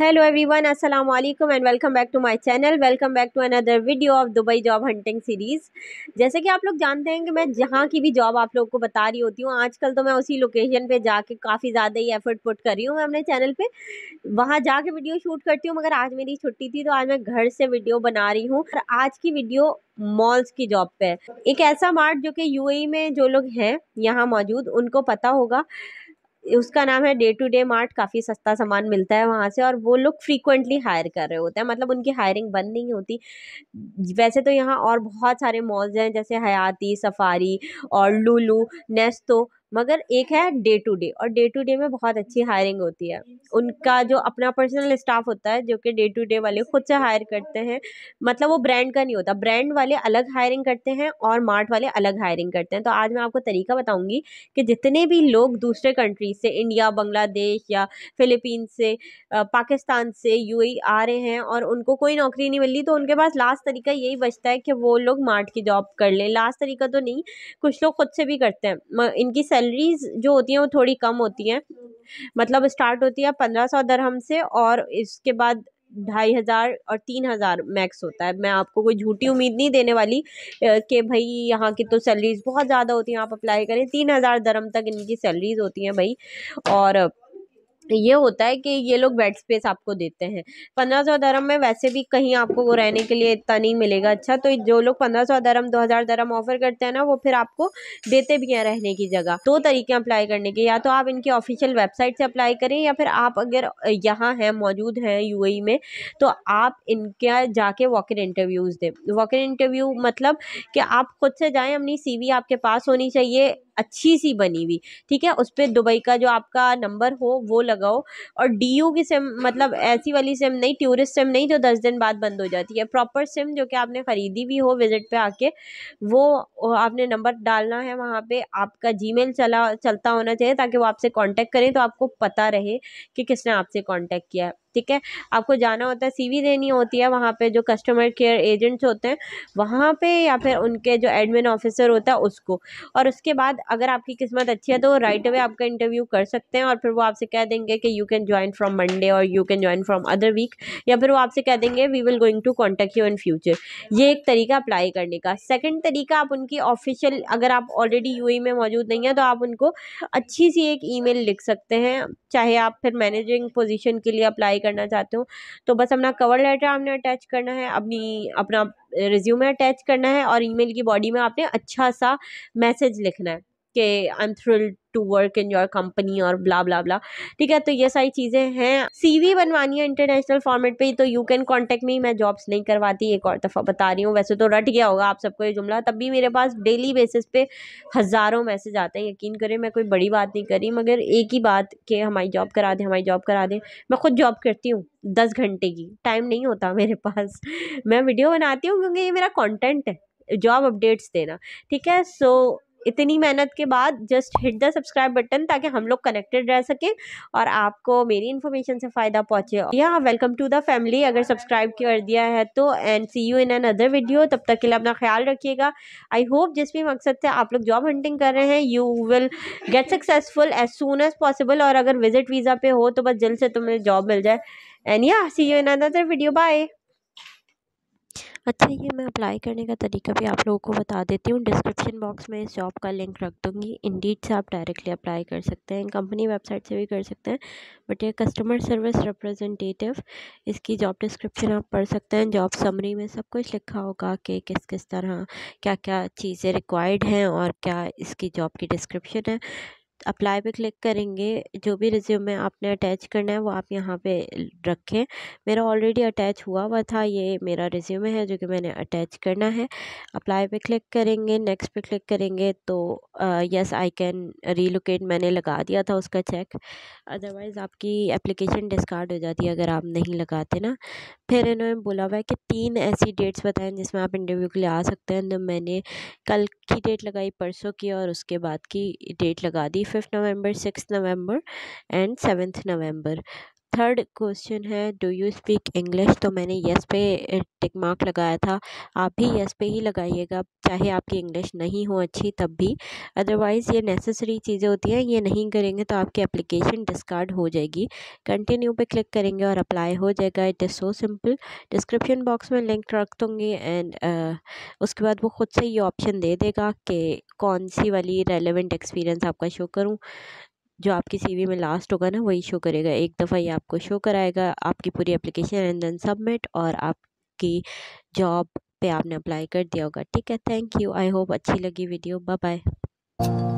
hello everyone अस्सलाम वालेकुम and welcome back to my channel welcome back to another video of Dubai job hunting series जैसे कि आप लोग जानते हैं कि मैं जहाँ की भी जॉब आप लोग को बता रही होती हूँ आजकल तो मैं उसी लोकेशन पे जाके काफ़ी ज़्यादा ही एफर्ट पुट कर रही हूँ मैं अपने चैनल पर वहाँ जाके वीडियो शूट करती हूँ मगर आज मेरी छुट्टी थी तो आज मैं घर से वीडियो बना रही हूँ और आज की वीडियो मॉल्स की जॉब पे एक ऐसा मार्ट जो कि यूएई e में जो लोग हैं यहाँ मौजूद उनको पता होगा उसका नाम है डे टू डे मार्ट काफ़ी सस्ता सामान मिलता है वहाँ से और वो लोग फ्रीक्वेंटली हायर कर रहे होते हैं मतलब उनकी हायरिंग बंद नहीं होती वैसे तो यहाँ और बहुत सारे मॉल्स हैं जैसे हयाती सफारी और लुलू नेस्तो मगर एक है डे टू डे और डे टू डे में बहुत अच्छी हायरिंग होती है उनका जो अपना पर्सनल स्टाफ होता है जो कि डे टू डे वाले खुद से हायर करते हैं मतलब वो ब्रांड का नहीं होता ब्रांड वाले अलग हायरिंग करते हैं और मार्ट वाले अलग हायरिंग करते हैं तो आज मैं आपको तरीका बताऊँगी कि जितने भी लोग दूसरे कंट्रीज से इंडिया बांग्लादेश या फिलिपींस से पाकिस्तान से यू e आ रहे हैं और उनको कोई नौकरी नहीं मिल रही तो उनके पास लास्ट तरीका यही बचता है कि वो लोग मार्ट की जॉब कर लें लास्ट तरीका तो नहीं कुछ लोग खुद से भी करते हैं इनकी सैलरीज़ जो होती हैं वो थोड़ी कम होती हैं मतलब स्टार्ट होती है पंद्रह सौ दरहम से और इसके बाद ढाई हज़ार और तीन हज़ार मैक्स होता है मैं आपको कोई झूठी उम्मीद नहीं देने वाली कि भाई यहाँ की तो सैलरीज़ बहुत ज़्यादा होती हैं आप अप्लाई करें तीन हज़ार दरम तक इनकी सैलरीज़ होती हैं भाई और तो ये होता है कि ये लोग बेड स्पेस आपको देते हैं पंद्रह सौ धर्म में वैसे भी कहीं आपको वो रहने के लिए इतना नहीं मिलेगा अच्छा तो जो लोग पंद्रह सौ धर्म दो हज़ार धर्म ऑफर करते हैं ना वो फिर आपको देते भी हैं रहने की जगह दो तरीके अप्लाई करने के या तो आप इनकी ऑफिशियल वेबसाइट से अप्लाई करें या फिर आप अगर यहाँ हैं मौजूद हैं यू e में तो आप इनका जाके वॉक इन इंटरव्यूज़ दें वॉक इन इंटरव्यू मतलब कि आप खुद से जाएँ अपनी सी आपके पास होनी चाहिए अच्छी सी बनी हुई ठीक है उस पर दुबई का जो आपका नंबर हो वो लगाओ और डी की सिम मतलब ऐसी वाली सिम नहीं टूरिस्ट सिम नहीं जो दस दिन बाद बंद हो जाती है प्रॉपर सिम जो कि आपने ख़रीदी भी हो विज़िट पे आके वो आपने नंबर डालना है वहाँ पे आपका मेल चला चलता होना चाहिए ताकि वो आपसे कॉन्टेक्ट करें तो आपको पता रहे कि किसने आपसे कॉन्टेक्ट किया है ठीक है आपको जाना होता है सीवी देनी होती है वहाँ पे जो कस्टमर केयर एजेंट्स होते हैं वहाँ पे या फिर उनके जो एडमिन ऑफिसर होता है उसको और उसके बाद अगर आपकी किस्मत अच्छी है तो राइट अवे आपका इंटरव्यू कर सकते हैं और फिर वो आपसे कह देंगे कि you can join from Monday और you can join from other week या फिर वो आपसे कह देंगे we will going to contact you in future ये एक तरीका अप्लाई करने का सेकेंड तरीका आप उनकी ऑफिशियल अगर आप ऑलरेडी यू e में मौजूद नहीं है तो आप उनको अच्छी सी एक ई लिख सकते हैं चाहे आप फिर मैनेजिंग पोजिशन के लिए अप्लाई करना चाहते हो तो बस अपना कवर लेटर आपने अटैच करना है अपनी अपना रिज्यूमे अटैच करना है और ईमेल की बॉडी में आपने अच्छा सा मैसेज लिखना है कि I am thrill to work in your company और ब्ला ब्ला ब्ला ठीक है तो ये सारी चीज़ें हैं वी बनवानी है इंटरनेशनल फॉर्मेट पे तो यू कैन कॉन्टेक्ट मी मैं जॉब्स नहीं करवाती एक और दफ़ा बता रही हूँ वैसे तो रट गया होगा आप सबको ये जुमला तब भी मेरे पास डेली बेसिस पे हज़ारों मैसेज आते हैं यकीन करें मैं कोई बड़ी बात नहीं करी मगर एक ही बात कि हमारी जॉब करा दें हमारी जॉब करा दें मैं खुद जॉब करती हूँ दस घंटे की टाइम नहीं होता मेरे पास मैं वीडियो बनाती हूँ क्योंकि ये मेरा कॉन्टेंट है जॉब अपडेट्स देना ठीक है सो इतनी मेहनत के बाद just hit the subscribe button ताकि हम लोग कनेक्टेड रह सकें और आपको मेरी इन्फॉर्मेशन से फ़ायदा पहुँचे या वेलकम टू द फैमिली अगर सब्सक्राइब कर दिया है तो and see you in another video तब तक के लिए अपना ख्याल रखिएगा आई होप जिस भी मकसद से आप लोग जॉब हंटिंग कर रहे हैं you will get successful as soon as possible और अगर विजिट वीज़ा पे हो तो बस जल्द से तुम्हें जॉब मिल जाए एंड या see you in another video bye अच्छा ये मैं अप्लाई करने का तरीका भी आप लोगों को बता देती हूँ डिस्क्रिप्शन बॉक्स में इस जॉब का लिंक रख दूँगी इंडीड से आप डायरेक्टली अप्लाई कर सकते हैं कंपनी वेबसाइट से भी कर सकते हैं बट ये कस्टमर सर्विस रिप्रेजेंटेटिव इसकी जॉब डिस्क्रिप्शन आप पढ़ सकते हैं जॉब समरी में सब कुछ लिखा होगा कि किस किस तरह क्या क्या चीज़ें रिक्वायर्ड हैं और क्या इसकी जॉब की डिस्क्रिप्शन है अप्लाई पे क्लिक करेंगे जो भी रिज्यूमे आपने अटैच करना है वो आप यहाँ पे रखें मेरा ऑलरेडी अटैच हुआ हुआ था ये मेरा रिज्यूमे है जो कि मैंने अटैच करना है अप्लाई पे क्लिक करेंगे नेक्स्ट पे क्लिक करेंगे तो यस आई कैन रीलोकेट मैंने लगा दिया था उसका चेक अदरवाइज़ आपकी एप्लीकेशन डिस्कार्ड हो जाती है अगर आप नहीं लगाते ना फिर इन्होंने बोला हुआ है कि तीन ऐसी डेट्स बताएं जिसमें आप इंटरव्यू के लिए आ सकते हैं तो मैंने कल की डेट लगाई परसों की और उसके बाद की डेट लगा दी fifth November six November and seventh November third question है डू यू स्पीक इंग्लिश तो मैंने यस पे टिक मार्क लगाया था आप भी यस पे ही लगाइएगा चाहे आपकी इंग्लिश नहीं हो अच्छी तब भी अदरवाइज़ ये नेसेसरी चीज़ें होती हैं ये नहीं करेंगे तो आपकी एप्लीकेशन डिस्कार्ड हो जाएगी कंटिन्यू पे क्लिक करेंगे और अप्लाई हो जाएगा it is so simple description box में लिंक रख दूँगी एंड उसके बाद वो खुद से ये ऑप्शन दे देगा कि कौन सी वाली रेलिवेंट एक्सपीरियंस आपका शो करूँ जो आपकी सीवी में लास्ट होगा ना वही शो करेगा एक दफ़ा ये आपको शो कराएगा आपकी पूरी एप्लीकेशन एंड देन सबमिट और आपकी जॉब पे आपने अप्लाई कर दिया होगा ठीक है थैंक यू आई होप अच्छी लगी वीडियो बाय बाय